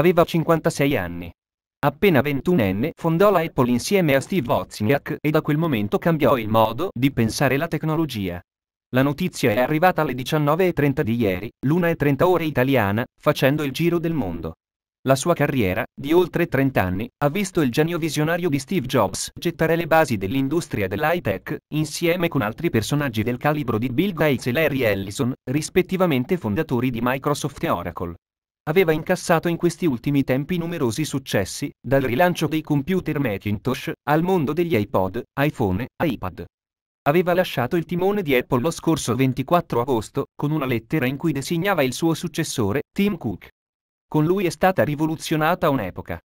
aveva 56 anni. Appena ventunenne fondò la Apple insieme a Steve Wozniak e da quel momento cambiò il modo di pensare la tecnologia. La notizia è arrivata alle 19.30 di ieri, l'1.30 ore italiana, facendo il giro del mondo. La sua carriera, di oltre 30 anni, ha visto il genio visionario di Steve Jobs gettare le basi dell'industria dell'high tech, insieme con altri personaggi del calibro di Bill Gates e Larry Ellison, rispettivamente fondatori di Microsoft e Oracle aveva incassato in questi ultimi tempi numerosi successi, dal rilancio dei computer Macintosh, al mondo degli iPod, iPhone, iPad. Aveva lasciato il timone di Apple lo scorso 24 agosto, con una lettera in cui designava il suo successore, Tim Cook. Con lui è stata rivoluzionata un'epoca.